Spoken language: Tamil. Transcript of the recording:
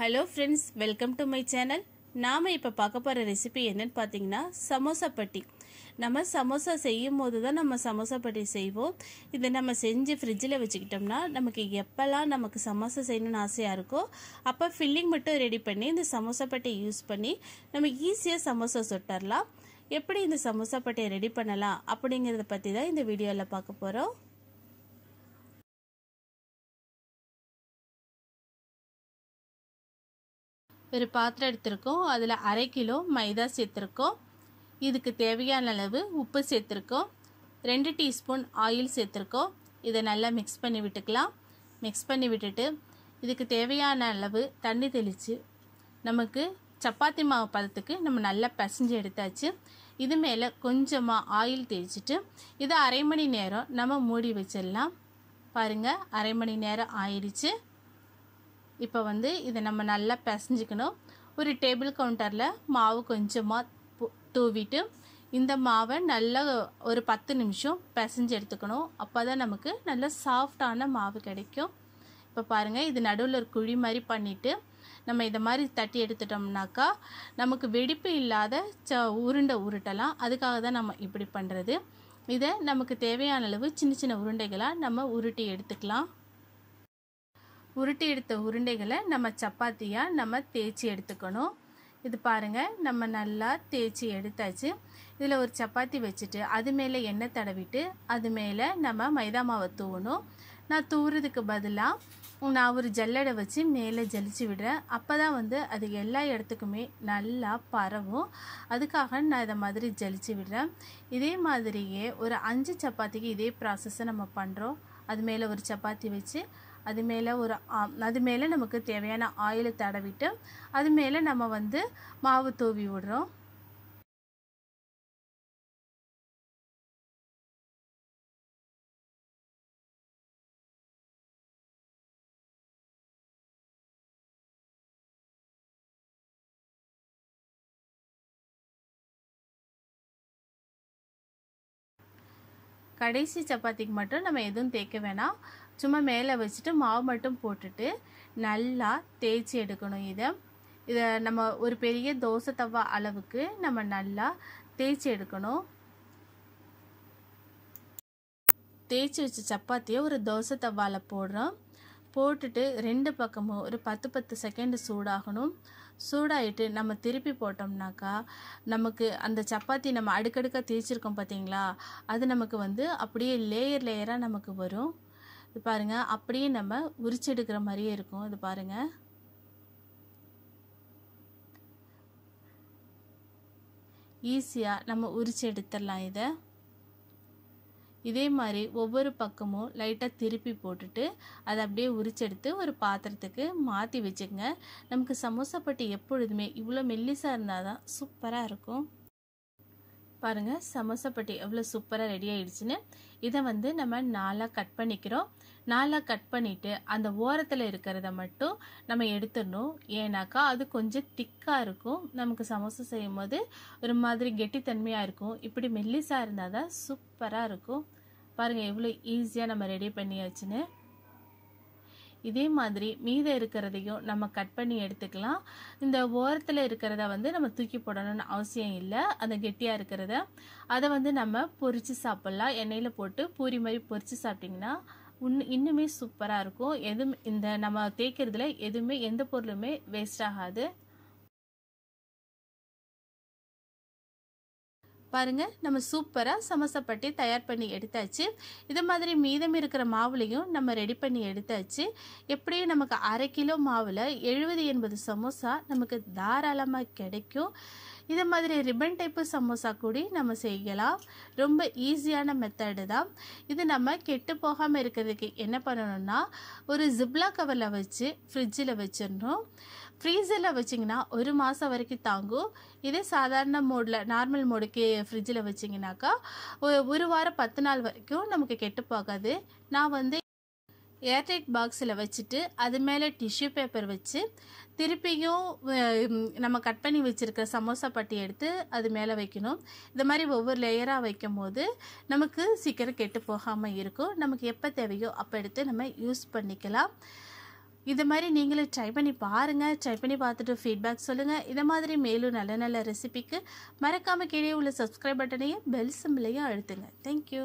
hello friends welcome to my channel நாம் இப்போ பார்க்க போகிற ரெசிபி என்னன்னு பார்த்தீங்கன்னா சமோசா பட்டி நம்ம சமோசா செய்யும் போது தான் நம்ம சமோசா பட்டி செய்வோம் இதை நம்ம செஞ்சு ஃப்ரிட்ஜில் வச்சுக்கிட்டோம்னா நமக்கு எப்போல்லாம் நமக்கு சமோசா செய்யணும்னு ஆசையாக இருக்கோ அப்போ ஃபில்லிங் மட்டும் ரெடி பண்ணி இந்த சமோசா பட்டியை யூஸ் பண்ணி நம்ம ஈஸியாக சமோசா சுட்டரலாம் எப்படி இந்த சமோசா பட்டியை ரெடி பண்ணலாம் அப்படிங்கிறத பற்றி தான் இந்த வீடியோவில் பார்க்க போகிறோம் ஒரு பாத்திரம் எடுத்திருக்கோம் அதில் அரை கிலோ மைதா சேர்த்துருக்கோம் இதுக்கு தேவையான அளவு உப்பு சேர்த்துருக்கோம் ரெண்டு டீஸ்பூன் ஆயில் சேர்த்துருக்கோம் இதை நல்லா மிக்ஸ் பண்ணி விட்டுக்கலாம் மிக்ஸ் பண்ணி விட்டுட்டு இதுக்கு தேவையான அளவு தண்ணி தெளித்து நமக்கு சப்பாத்தி மாவு பதத்துக்கு நம்ம நல்லா பசஞ்சு எடுத்தாச்சு இது மேலே கொஞ்சமாக ஆயில் தெளிச்சிட்டு இதை அரை மணி நேரம் நம்ம மூடி வச்சிடலாம் பாருங்கள் அரை மணி நேரம் ஆயிடுச்சு இப்போ வந்து இதை நம்ம நல்லா பிசைஞ்சுக்கணும் ஒரு டேபிள் கவுண்டரில் மாவு கொஞ்சமாக தூவிட்டு இந்த மாவை நல்லா ஒரு பத்து நிமிஷம் பிசைஞ்சு எடுத்துக்கணும் அப்போ தான் நமக்கு நல்ல சாஃப்டான மாவு கிடைக்கும் இப்போ பாருங்கள் இது நடுவில் ஒரு குழி மாதிரி பண்ணிவிட்டு நம்ம இதை மாதிரி தட்டி எடுத்துட்டோம்னாக்கா நமக்கு வெடிப்பு இல்லாத ச உருண்டை உருட்டலாம் அதுக்காக தான் நம்ம இப்படி பண்ணுறது இதை நமக்கு தேவையான அளவு சின்ன சின்ன உருண்டைகளாக நம்ம உருட்டி எடுத்துக்கலாம் உருட்டி எடுத்த உருண்டைகளை நம்ம சப்பாத்தியாக நம்ம தேய்ச்சி எடுத்துக்கணும் இது பாருங்கள் நம்ம நல்லா தேய்ச்சி எடுத்தாச்சு இதில் ஒரு சப்பாத்தி வச்சுட்டு அது மேலே எண்ணெய் தடவிட்டு அது மேலே நம்ம மைதா மாவை தூவணும் நான் தூவுறதுக்கு பதிலாக நான் ஒரு ஜல்லடை வச்சு மேலே ஜலிச்சு விடுறேன் அப்போ தான் வந்து அது எல்லா இடத்துக்குமே நல்லா பரவும் அதுக்காக நான் இதை மாதிரி ஜலிச்சு விடுறேன் இதே மாதிரியே ஒரு அஞ்சு சப்பாத்திக்கு இதே ப்ராசஸ்ஸை நம்ம பண்ணுறோம் அது மேலே ஒரு சப்பாத்தி வச்சு அது மேலே ஒரு அது மேலே நமக்கு தேவையான ஆயிலை தடவிட்டு அது மேலே நம்ம வந்து மாவு தூவி விடுறோம் கடைசி சப்பாத்திக்கு மட்டும் நம்ம எதுவும் தேய்க்க வேணாம் சும்மா மேலே வச்சுட்டு மாவு மட்டும் போட்டுட்டு நல்லா தேய்ச்சி எடுக்கணும் இதை இதை நம்ம ஒரு பெரிய தோசை தவா அளவுக்கு நம்ம நல்லா தேய்ச்சி எடுக்கணும் தேய்ச்சி வச்ச சப்பாத்தியை ஒரு தோசை தவாவில் போடுறோம் போட்டுட்டு ரெண்டு பக்கமும் ஒரு பத்து பத்து செகண்டு சூடாகணும் சூடாயிட்டு நம்ம திருப்பி போட்டோம்னாக்கா நமக்கு அந்த சப்பாத்தி நம்ம அடுக்கடுக்காக தேய்ச்சிருக்கோம் பார்த்தீங்களா அது நமக்கு வந்து அப்படியே லேயர் லேயராக நமக்கு வரும் இது பாருங்கள் அப்படியே நம்ம உரிச்செடுக்கிற மாதிரியே இருக்கும் இது பாருங்கள் ஈஸியாக நம்ம உரிச்சு எடுத்துடலாம் இதை இதே மாதிரி ஒவ்வொரு பக்கமும் லைட்டாக திருப்பி போட்டுட்டு அதை அப்படியே உரிச்செடுத்து ஒரு பாத்திரத்துக்கு மாற்றி வச்சுக்கோங்க நமக்கு சமோசா பட்டி எப்பொழுதுமே இவ்வளோ மெல்லிசாக இருந்தால் தான் சூப்பராக இருக்கும் பாருங்கள் சமோசாப்பட்டி எவ்வளோ சூப்பராக ரெடி ஆயிடுச்சுன்னு இதை வந்து நம்ம நாளாக கட் பண்ணிக்கிறோம் நாளாக கட் பண்ணிவிட்டு அந்த ஓரத்தில் இருக்கிறத மட்டும் நம்ம எடுத்துடணும் ஏன்னாக்கா அது கொஞ்சம் திக்காக இருக்கும் நமக்கு சமோசா செய்யும் போது ஒரு மாதிரி கெட்டித்தன்மையாக இருக்கும் இப்படி மெல்லிசாக இருந்தால் தான் சூப்பராக இருக்கும் பாருங்கள் எவ்வளோ ஈஸியாக நம்ம ரெடி பண்ணியாச்சுன்னு இதே மாதிரி மீதம் இருக்கிறதையும் நம்ம கட் பண்ணி எடுத்துக்கலாம் இந்த ஓரத்தில் இருக்கிறத வந்து நம்ம தூக்கி போடணும்னு அவசியம் இல்லை அந்த கெட்டியாக இருக்கிறத அதை வந்து நம்ம பொரித்து சாப்பிட்லாம் எண்ணெயில் போட்டு பூரி மாதிரி பொறிச்சு சாப்பிட்டிங்கன்னா இன்னும் இன்னுமே சூப்பராக இருக்கும் எதுவும் இந்த நம்ம தேய்க்கிறதுல எதுவுமே எந்த பொருளுமே வேஸ்ட் ஆகாது பாருங்கள் நம்ம சூப்பராக சமசப்பட்டி தயார் பண்ணி எடுத்தாச்சு இது மாதிரி மீதம் இருக்கிற மாவுலையும் நம்ம ரெடி பண்ணி எடுத்தாச்சு எப்படியும் நமக்கு அரை கிலோ மாவில் எழுபது எண்பது சமோசா நமக்கு தாராளமாக கிடைக்கும் இதை மாதிரி ரிப்பன் டைப்பு சமோசா கூட நம்ம செய்யலாம் ரொம்ப ஈஸியான மெத்தடு தான் இது நம்ம கெட்டு போகாமல் இருக்கிறதுக்கு என்ன பண்ணணும்னா ஒரு ஜிப்லா கவரில் வச்சு ஃப்ரிட்ஜில் வச்சிடணும் ஃப்ரீஸரில் வச்சிங்கன்னா ஒரு மாதம் வரைக்கும் தாங்கும் இதே சாதாரண மோடில் நார்மல் மோடுக்கு ஃப்ரிட்ஜில் வச்சிங்கனாக்கா ஒரு வாரம் பத்து நாள் வரைக்கும் நமக்கு கெட்டு போகாது நான் வந்து ஏர்டைட் பாக்ஸில் வச்சுட்டு அது மேலே டிஷ்யூ பேப்பர் வச்சு திருப்பியும் நம்ம கட் பண்ணி வச்சுருக்க சமோசா பட்டி எடுத்து அது மேலே வைக்கணும் இந்த மாதிரி ஒவ்வொரு லேயராக வைக்கும் போது நமக்கு சீக்கிரம் கெட்டு போகாமல் இருக்கும் நமக்கு எப்போ தேவையோ அப்போ எடுத்து நம்ம யூஸ் பண்ணிக்கலாம் இது மாதிரி நீங்களே ட்ரை பண்ணி பாருங்கள் ட்ரை பண்ணி பார்த்துட்டு ஃபீட்பேக் சொல்லுங்கள் இதை மாதிரி மேலும் நல்ல நல்ல ரெசிபிக்கு மறக்காமல் கீழே உள்ள சப்ஸ்கிரைப் பட்டனையும் பெல் சிம்பிளையும் அழுத்துங்க தேங்க்யூ